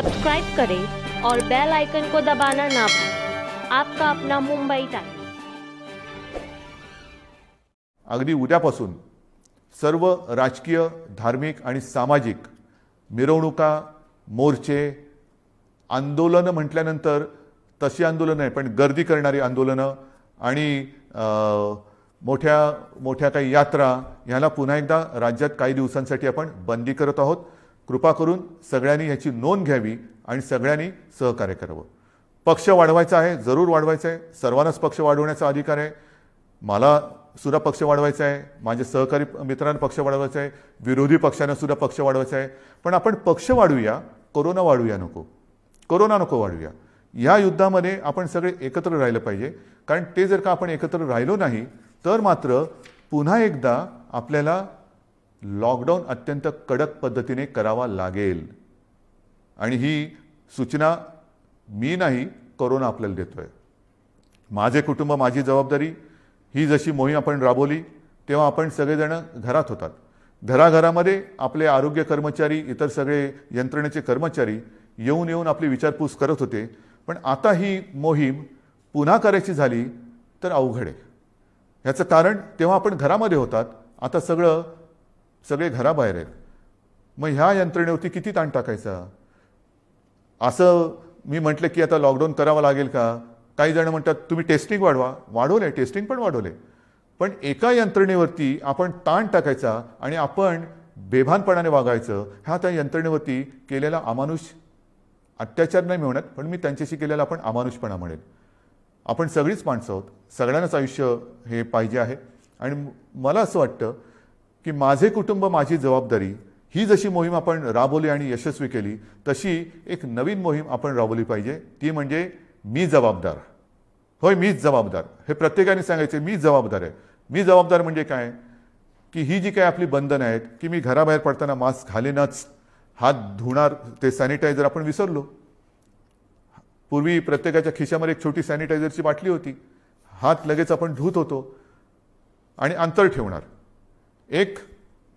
subscribe करें और bell icon को दबाना ना भूलें आपका अपना मुंबई टाइम अगदी उद्यापासून सर्व राजकीय धार्मिक आणि सामाजिक मिरवणुका मोर्चे आंदोलन म्हटल्यानंतर तशी आंदोलन आहे पण गर्दी करणारी आंदोलनं आणि मोठ्या मोठ्या काही यात्रा ह्याला पुन्हा एकदा राज्यात काही दिवसांसाठी आपण बंदी करत आहोत कृपा करून सगळ्यांनी याची नोंद घ्यावी आणि सगळ्यांनी सहकार्य करावं पक्ष वाढवायचा आहे जरूर वाढवायचं आहे सर्वांनाच पक्ष वाढवण्याचा अधिकार आहे मला सुद्धा पक्ष वाढवायचा आहे माझ्या सहकारी मित्रांना पक्ष वाढवायचा आहे विरोधी पक्षांना सुद्धा पक्ष वाढवायचा आहे पण आपण पक्ष वाढूया कोरोना वाढूया नको कोरोना नको वाढूया या युद्धामध्ये आपण सगळे एकत्र राहिलं पाहिजे कारण ते जर का आपण एकत्र राहिलो नाही तर मात्र पुन्हा एकदा आपल्याला लॉकडाऊन अत्यंत कडक पद्धतीने करावा लागेल आणि ही सूचना मी नाही करोना आपल्याला देतो आहे माझे कुटुंब माझी जबाबदारी ही जशी मोहीम आपण राबवली तेव्हा आपण सगळेजण घरात होतात घराघरामध्ये आपले आरोग्य कर्मचारी इतर सगळे यंत्रणेचे कर्मचारी येऊन येऊन आपली विचारपूस करत होते पण आता ही मोहीम पुन्हा करायची झाली तर अवघड आहे ह्याचं कारण तेव्हा आपण घरामध्ये होतात आता सगळं सगळे घराबाहेर आहेत मग ह्या यंत्रणेवरती किती ताण टाकायचा असं मी म्हटलं की आता लॉकडाऊन करावं लागेल का काही जण म्हणतात तुम्ही टेस्टिंग वाढवा वाढवले टेस्टिंग पण वाढवले पण एका यंत्रणेवरती आपण ताण टाकायचा आणि आपण बेभानपणाने वागायचं ह्या त्या यंत्रणेवरती केलेला अमानुष अत्याचार नाही मिळणार पण मी त्यांच्याशी केलेला आपण अमानुषपणा म्हणेन आपण सगळीच माणसं आहोत सगळ्यांनाच आयुष्य हे पाहिजे आहे आणि मला असं वाटतं की माझे कुटुंब माझी जबाबदारी ही जशी मोहीम आपण राबवली आणि यशस्वी केली तशी एक नवीन मोहीम आपण राबवली पाहिजे ती म्हणजे मी जबाबदार होय मीच जबाबदार हे प्रत्येकाने सांगायचे मीच जबाबदार आहे मी जबाबदार म्हणजे काय की ही जी काय आपली बंधनं आहेत की मी घराबाहेर पडताना मास्क घालेनच हात धुणार ते सॅनिटायझर आपण विसरलो पूर्वी प्रत्येकाच्या खिशामध्ये एक छोटी सॅनिटायझरची बाटली होती हात लगेच आपण धुत होतो आणि अंतर ठेवणार एक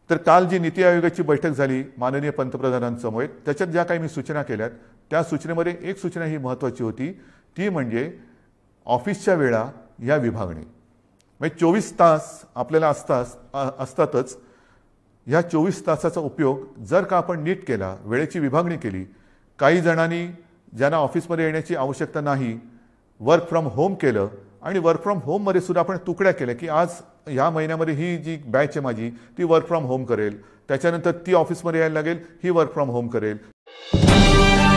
तर काल जी नीती आयोगाची बैठक झाली माननीय पंतप्रधानांसमोर त्याच्यात ज्या काही मी सूचना केल्यात त्या सूचनेमध्ये एक सूचना ही महत्त्वाची होती ती म्हणजे ऑफिसच्या वेळा या विभागणे म्हणजे चोवीस तास आपल्याला असतास असतातच ह्या चोवीस तासाचा उपयोग जर का आपण नीट केला वेळेची विभागणी केली काही जणांनी ज्यांना ऑफिसमध्ये येण्याची आवश्यकता नाही वर्क फ्रॉम होम केलं आणि वर्क फ्रॉम होममध्ये सुद्धा आपण तुकड्या केल्या की आज ह्या महिन्यामध्ये ही जी बॅच आहे माझी ती वर्क फ्रॉम होम करेल त्याच्यानंतर ती ऑफिसमध्ये यायला लागेल ही वर्क फ्रॉम होम करेल